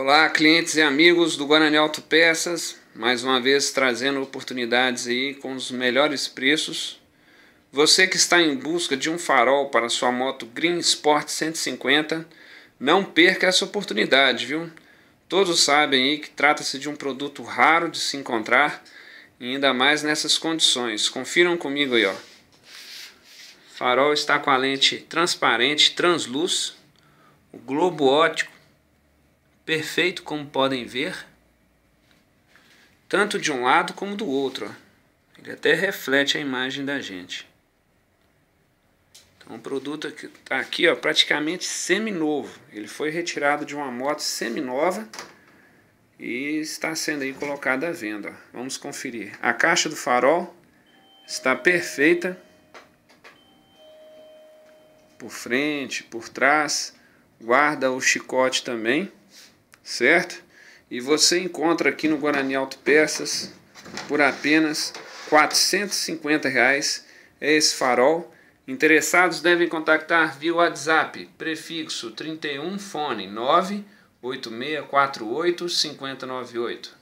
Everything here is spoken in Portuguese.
Olá, clientes e amigos do Guarani Auto Peças, mais uma vez trazendo oportunidades aí com os melhores preços. Você que está em busca de um farol para sua moto Green Sport 150, não perca essa oportunidade, viu? Todos sabem aí que trata-se de um produto raro de se encontrar, ainda mais nessas condições. Confiram comigo aí, ó. O farol está com a lente transparente, transluz, o globo óptico perfeito, como podem ver, tanto de um lado como do outro. Ele até reflete a imagem da gente. Então, um produto que está aqui ó, praticamente novo Ele foi retirado de uma moto semi nova e está sendo aí colocado à venda. Ó. Vamos conferir. A caixa do farol está perfeita. Por frente, por trás. Guarda o chicote também certo? E você encontra aqui no Guarani Auto Peças por apenas R$ 450 reais é esse farol. Interessados devem contactar via WhatsApp, prefixo 31 fone 98648 5098.